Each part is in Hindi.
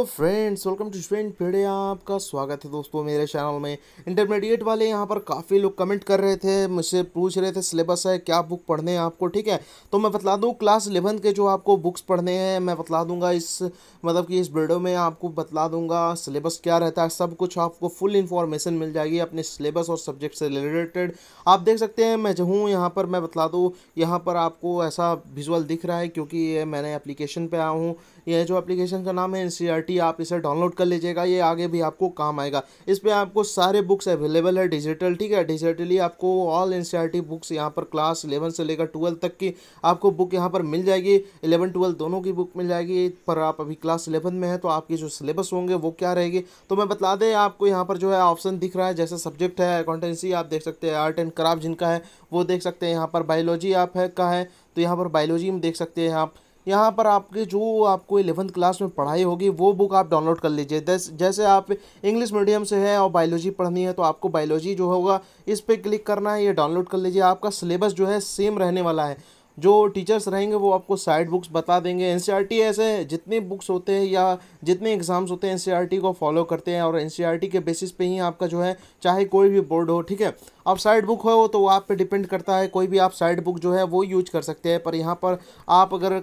तो फ्रेंड्स वेलकम टू स्टूडेंट पेड़े आपका स्वागत है दोस्तों मेरे चैनल में इंटरमीडिएट वाले यहाँ पर काफ़ी लोग कमेंट कर रहे थे मुझसे पूछ रहे थे सिलेबस है क्या बुक पढ़ने हैं आपको ठीक है तो मैं बतला दूँ क्लास इलेवन के जो आपको बुक्स पढ़ने हैं मैं बतला दूंगा इस मतलब कि इस वीडियो में आपको बतला दूंगा सिलेबस क्या रहता है सब कुछ आपको फुल इन्फॉर्मेशन मिल जाएगी अपने सिलेबस और सब्जेक्ट से रिलेटेड आप देख सकते हैं मैं जो हूँ यहाँ पर मैं बतला दूँ यहाँ पर आपको ऐसा विजुअल दिख रहा है क्योंकि ये मैंने अप्लीकेशन पर आया हूँ यह जो एप्लीकेशन का नाम है एन थर्टी आप इसे डाउनलोड कर लीजिएगा ये आगे भी आपको काम आएगा इस पर आपको सारे बुक्स अवेलेबल है डिजिटल ठीक है डिजिटली आपको ऑल एन बुक्स यहाँ पर क्लास इलेवन से लेकर ट्वेल्व तक की आपको बुक यहाँ पर मिल जाएगी इलेवन ट्वेल्व दोनों की बुक मिल जाएगी पर आप अभी क्लास इलेवन में है तो आपकी जो सिलेबस होंगे वो क्या रहेगी तो मैं बता दें आपको यहाँ पर जो है ऑप्शन दिख रहा है जैसे सब्जेक्ट है अकाउंटेंसी आप देख सकते हैं आर्ट एंड क्राफ्ट जिनका है वो देख सकते हैं यहाँ पर बायोलॉजी आप है का है तो यहाँ पर बायोलॉजी में देख सकते हैं आप यहाँ पर आपके जो आपको एलेवंथ क्लास में पढ़ाई होगी वो बुक आप डाउनलोड कर लीजिए जैसे आप इंग्लिश मीडियम से हैं और बायोलॉजी पढ़नी है तो आपको बायोलॉजी जो होगा इस पर क्लिक करना है ये डाउनलोड कर लीजिए आपका सिलेबस जो है सेम रहने वाला है जो टीचर्स रहेंगे वो आपको साइड बुक्स बता देंगे एन e ऐसे जितने बुक्स होते हैं या जितने एग्ज़ाम्स होते हैं एन e को फॉलो करते हैं और एन e के बेसिस पे ही आपका जो है चाहे कोई भी बोर्ड हो ठीक है आप साइड बुक हो तो वो आप पे डिपेंड करता है कोई भी आप साइड बुक जो है वो यूज कर सकते हैं पर यहाँ पर आप अगर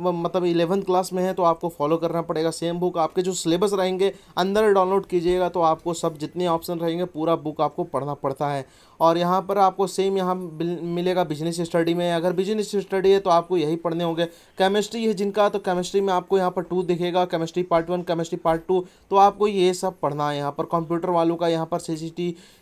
मतलब इलेवंथ क्लास में है तो आपको फॉलो करना पड़ेगा सेम बुक आपके जो सिलेबस रहेंगे अंदर डाउनलोड कीजिएगा तो आपको सब जितने ऑप्शन रहेंगे पूरा बुक आपको पढ़ना पड़ता है और यहाँ पर आपको सेम यहाँ मिलेगा बिजनेस स्टडी में अगर बिजनेस स्टडी है तो आपको यही पढ़ने होंगे केमिस्ट्री है जिनका तो केमिस्ट्री में आपको यहाँ पर टू दिखेगा chemistry part one chemistry part two तो आपको ये सब पढ़ना है यहाँ पर कंप्यूटर वालों का यहाँ पर सी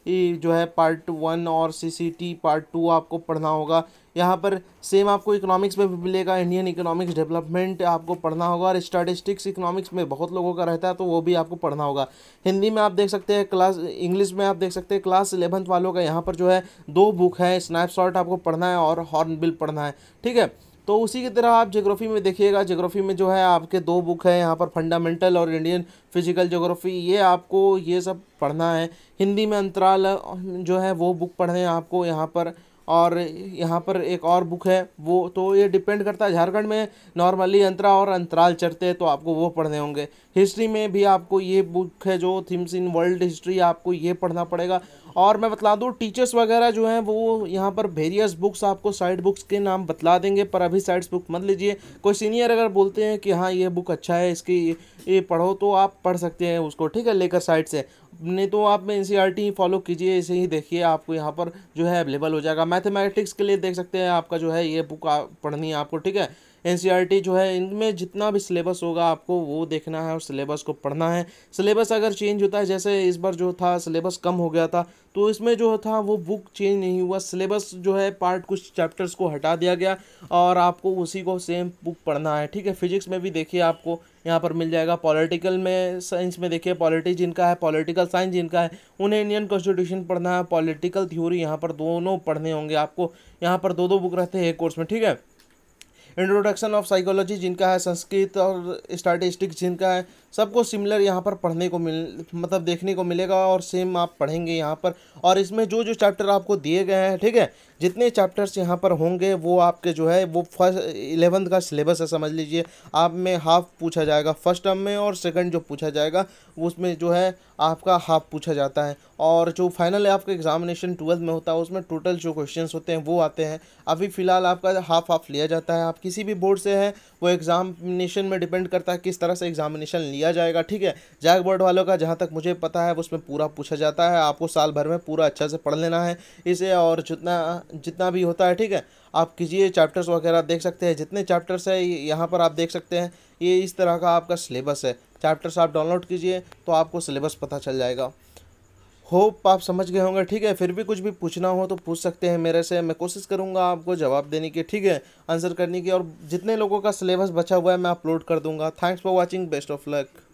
e जो है पार्ट वन और सी पार्ट टू आपको पढ़ना होगा यहाँ पर सेम आपको इकोनॉमिक्स में भी मिलेगा इंडियन इकोनॉमिक्स डेवलपमेंट आपको पढ़ना होगा और स्टैटिस्टिक्स इकोनॉमिक्स में बहुत लोगों का रहता है तो वो भी आपको पढ़ना होगा हिंदी में आप देख सकते हैं क्लास इंग्लिश में आप देख सकते हैं क्लास इलेवंथ वालों का यहाँ पर जो है दो बुक है स्नैपशॉट आपको पढ़ना है और हॉर्नबिल पढ़ना है ठीक है तो उसी की तरह आप जोग्राफ़ी में देखिएगा जोग्राफ़ी में जो है आपके दो बुक हैं यहाँ पर फंडामेंटल और इंडियन फिजिकल जोग्राफ़ी ये आपको ये सब पढ़ना है हिंदी में अंतराल जो है वो बुक पढ़ने आपको यहाँ पर और यहाँ पर एक और बुक है वो तो ये डिपेंड करता है झारखंड में नॉर्मली अंतरा और अंतराल चढ़ते हैं तो आपको वो पढ़ने होंगे हिस्ट्री में भी आपको ये बुक है जो थीम्स इन वर्ल्ड हिस्ट्री आपको ये पढ़ना पड़ेगा और मैं बता दूँ टीचर्स वगैरह जो हैं वो यहाँ पर वेरियस बुक्स आपको साइड बुक्स के नाम बतला देंगे पर अभी साइड्स बुक मत लीजिए कोई सीनियर अगर बोलते हैं कि हाँ ये बुक अच्छा है इसकी ये पढ़ो तो आप पढ़ सकते हैं उसको ठीक है लेकर साइड से नहीं तो आप आर टी फॉलो कीजिए इसे ही देखिए आपको यहाँ पर जो है अवेलेबल हो जाएगा मैथमेटिक्स के लिए देख सकते हैं आपका जो है ये बुक पढ़नी है आपको ठीक है एन e जो है इनमें जितना भी सिलेबस होगा आपको वो देखना है और सिलेबस को पढ़ना है सिलेबस अगर चेंज होता है जैसे इस बार जो था सिलेबस कम हो गया था तो इसमें जो था वो बुक चेंज नहीं हुआ सिलेबस जो है पार्ट कुछ चैप्टर्स को हटा दिया गया और आपको उसी को सेम बुक पढ़ना है ठीक है फिजिक्स में भी देखिए आपको यहाँ पर मिल जाएगा पॉलिटिकल में साइंस में देखिए पॉलिटी जिनका है पॉलिटिकल साइंस जिनका है उन्हें इंडियन कॉन्स्टिट्यूशन पढ़ना है पॉलिटिकल थ्योरी यहाँ पर दोनों पढ़ने होंगे आपको यहाँ पर दो दो बुक रहते हैं कोर्स में ठीक है इंट्रोडक्शन ऑफ साइकोलॉजी जिनका है संस्कृत और स्टैटिस्टिक्स जिनका है सबको सिमिलर यहाँ पर पढ़ने को मिल मतलब देखने को मिलेगा और सेम आप पढ़ेंगे यहाँ पर और इसमें जो जो चैप्टर आपको दिए गए हैं ठीक है जितने चैप्टर्स यहाँ पर होंगे वो आपके जो है वो फर्स्ट इलेवंथ का सिलेबस है समझ लीजिए आप में हाफ पूछा जाएगा फर्स्ट टर्म में और सेकंड जो पूछा जाएगा उसमें जो है आपका हाफ पूछा जाता है और जो फाइनल है आपका एग्जामिनेशन ट्वेल्थ में होता है उसमें टोटल जो क्वेश्चन होते हैं वो आते हैं अभी फ़िलहाल आपका हाफ हाफ लिया जाता है आप किसी भी बोर्ड से है वो एग्ज़ामिनेशन में डिपेंड करता है किस तरह से एग्जामिनेशन लिया लिया जाएगा ठीक है जैक बोर्ड वालों का जहाँ तक मुझे पता है उसमें पूरा पूछा जाता है आपको साल भर में पूरा अच्छा से पढ़ लेना है इसे और जितना जितना भी होता है ठीक है आप कीजिए चैप्टर्स वगैरह देख सकते हैं जितने चैप्टर्स है यहाँ पर आप देख सकते हैं ये इस तरह का आपका सिलेबस है चैप्टर्स आप डाउनलोड कीजिए तो आपको सिलेबस पता चल जाएगा होप आप समझ गए होंगे ठीक है फिर भी कुछ भी पूछना हो तो पूछ सकते हैं मेरे से मैं कोशिश करूँगा आपको जवाब देने की ठीक है आंसर करने की और जितने लोगों का सिलेबस बचा हुआ है मैं अपलोड कर दूँगा thanks for watching best of luck